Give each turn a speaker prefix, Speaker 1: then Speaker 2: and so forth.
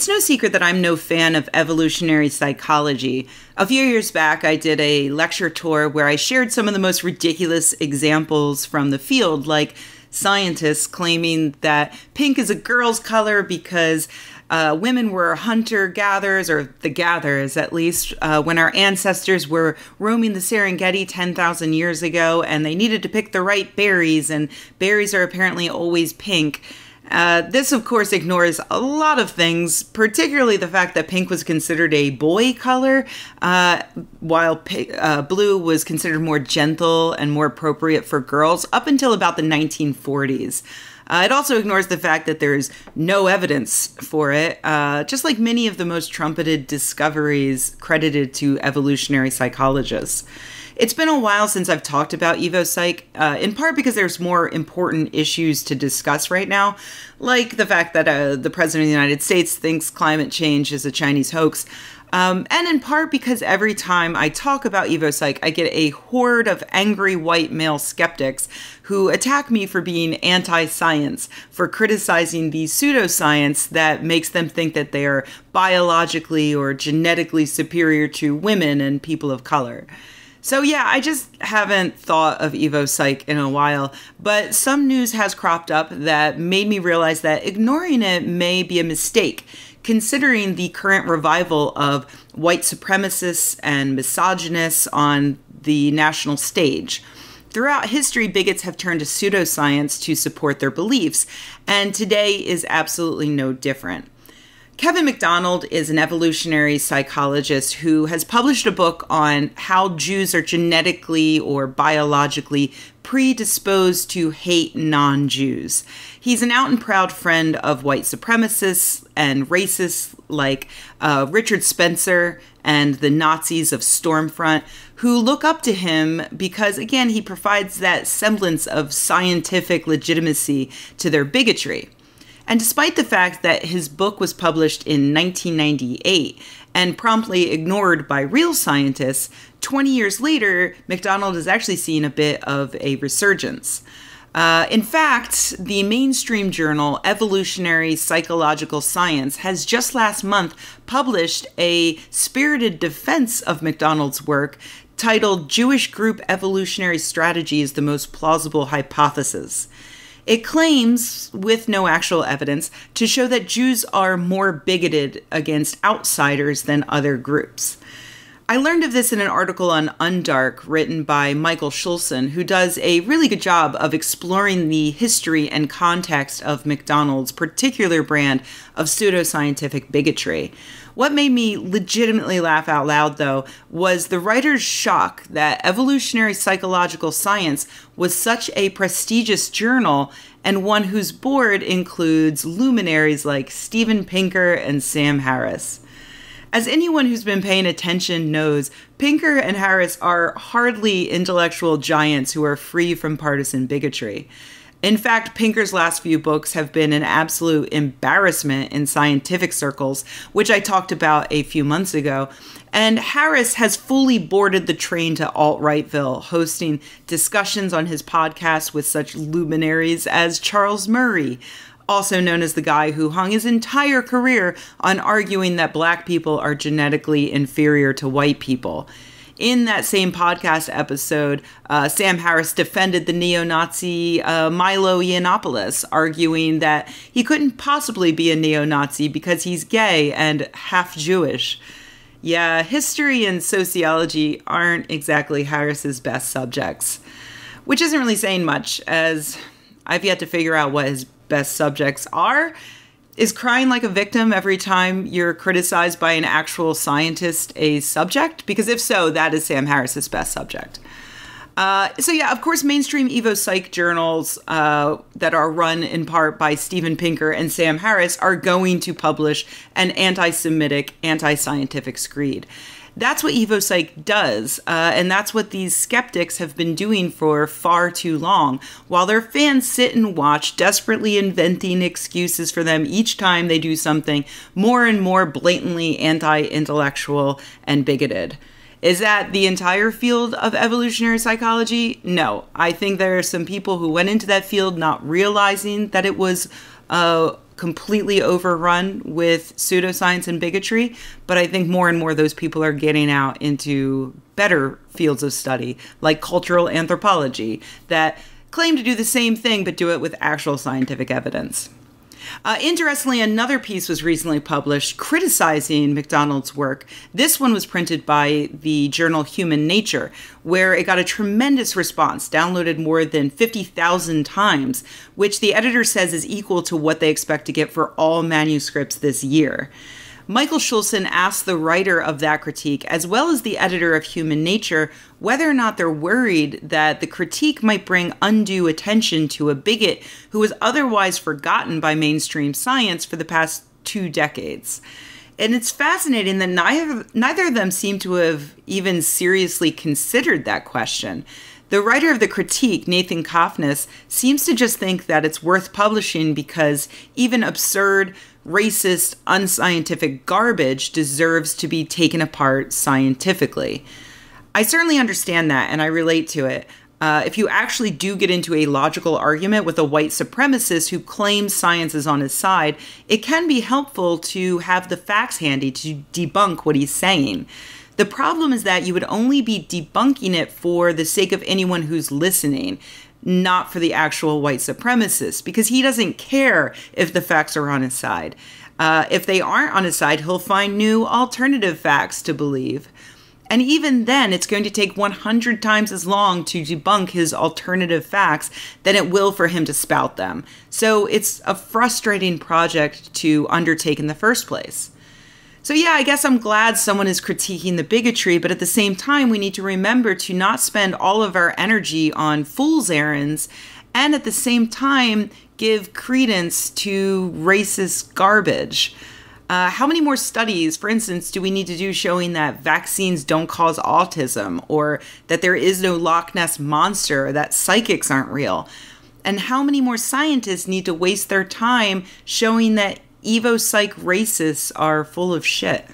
Speaker 1: It's no secret that I'm no fan of evolutionary psychology. A few years back, I did a lecture tour where I shared some of the most ridiculous examples from the field, like scientists claiming that pink is a girl's color because uh, women were hunter gatherers, or the gatherers at least, uh, when our ancestors were roaming the Serengeti 10,000 years ago and they needed to pick the right berries, and berries are apparently always pink. Uh, this, of course, ignores a lot of things, particularly the fact that pink was considered a boy color, uh, while uh, blue was considered more gentle and more appropriate for girls up until about the 1940s. Uh, it also ignores the fact that there's no evidence for it, uh, just like many of the most trumpeted discoveries credited to evolutionary psychologists. It's been a while since I've talked about Evo Psych, uh, in part because there's more important issues to discuss right now, like the fact that uh, the President of the United States thinks climate change is a Chinese hoax. Um, and in part because every time I talk about EvoPsych, I get a horde of angry white male skeptics who attack me for being anti science, for criticizing the pseudoscience that makes them think that they are biologically or genetically superior to women and people of color. So yeah, I just haven't thought of Evo Psych in a while, but some news has cropped up that made me realize that ignoring it may be a mistake, considering the current revival of white supremacists and misogynists on the national stage. Throughout history, bigots have turned to pseudoscience to support their beliefs, and today is absolutely no different. Kevin McDonald is an evolutionary psychologist who has published a book on how Jews are genetically or biologically predisposed to hate non Jews. He's an out and proud friend of white supremacists and racists like uh, Richard Spencer and the Nazis of Stormfront, who look up to him because, again, he provides that semblance of scientific legitimacy to their bigotry. And despite the fact that his book was published in 1998 and promptly ignored by real scientists, 20 years later, McDonald has actually seen a bit of a resurgence. Uh, in fact, the mainstream journal Evolutionary Psychological Science has just last month published a spirited defense of McDonald's work titled Jewish Group Evolutionary Strategy is the Most Plausible Hypothesis. It claims, with no actual evidence, to show that Jews are more bigoted against outsiders than other groups. I learned of this in an article on Undark written by Michael Schulson, who does a really good job of exploring the history and context of McDonald's particular brand of pseudoscientific bigotry. What made me legitimately laugh out loud, though, was the writer's shock that evolutionary psychological science was such a prestigious journal and one whose board includes luminaries like Steven Pinker and Sam Harris. As anyone who's been paying attention knows, Pinker and Harris are hardly intellectual giants who are free from partisan bigotry. In fact, Pinker's last few books have been an absolute embarrassment in scientific circles, which I talked about a few months ago. And Harris has fully boarded the train to alt rightville, hosting discussions on his podcast with such luminaries as Charles Murray, also known as the guy who hung his entire career on arguing that black people are genetically inferior to white people. In that same podcast episode, uh, Sam Harris defended the neo Nazi uh, Milo Yiannopoulos, arguing that he couldn't possibly be a neo Nazi because he's gay and half Jewish. Yeah, history and sociology aren't exactly Harris's best subjects, which isn't really saying much, as I've yet to figure out what his best subjects are. Is crying like a victim every time you're criticized by an actual scientist a subject? Because if so, that is Sam Harris's best subject. Uh, so yeah, of course, mainstream Evo Psych journals uh, that are run in part by Steven Pinker and Sam Harris are going to publish an anti-Semitic, anti-scientific screed. That's what evopsych does, uh, and that's what these skeptics have been doing for far too long, while their fans sit and watch, desperately inventing excuses for them each time they do something more and more blatantly anti intellectual and bigoted. Is that the entire field of evolutionary psychology? No. I think there are some people who went into that field not realizing that it was. Uh, completely overrun with pseudoscience and bigotry, but I think more and more those people are getting out into better fields of study, like cultural anthropology, that claim to do the same thing but do it with actual scientific evidence. Uh, interestingly, another piece was recently published criticizing McDonald's work. This one was printed by the journal Human Nature, where it got a tremendous response, downloaded more than 50,000 times, which the editor says is equal to what they expect to get for all manuscripts this year. Michael Schulson asked the writer of that critique, as well as the editor of Human Nature, whether or not they're worried that the critique might bring undue attention to a bigot who was otherwise forgotten by mainstream science for the past two decades. And it's fascinating that neither, neither of them seem to have even seriously considered that question. The writer of the critique, Nathan Kofness, seems to just think that it's worth publishing because even absurd, racist, unscientific garbage deserves to be taken apart scientifically. I certainly understand that and I relate to it. Uh, if you actually do get into a logical argument with a white supremacist who claims science is on his side, it can be helpful to have the facts handy to debunk what he's saying. The problem is that you would only be debunking it for the sake of anyone who's listening not for the actual white supremacist, because he doesn't care if the facts are on his side. Uh, if they aren't on his side, he'll find new alternative facts to believe. And even then, it's going to take 100 times as long to debunk his alternative facts than it will for him to spout them. So it's a frustrating project to undertake in the first place. So, yeah, I guess I'm glad someone is critiquing the bigotry, but at the same time, we need to remember to not spend all of our energy on fool's errands and at the same time give credence to racist garbage. Uh, how many more studies, for instance, do we need to do showing that vaccines don't cause autism or that there is no Loch Ness monster or that psychics aren't real? And how many more scientists need to waste their time showing that Evo Psych racists are full of shit.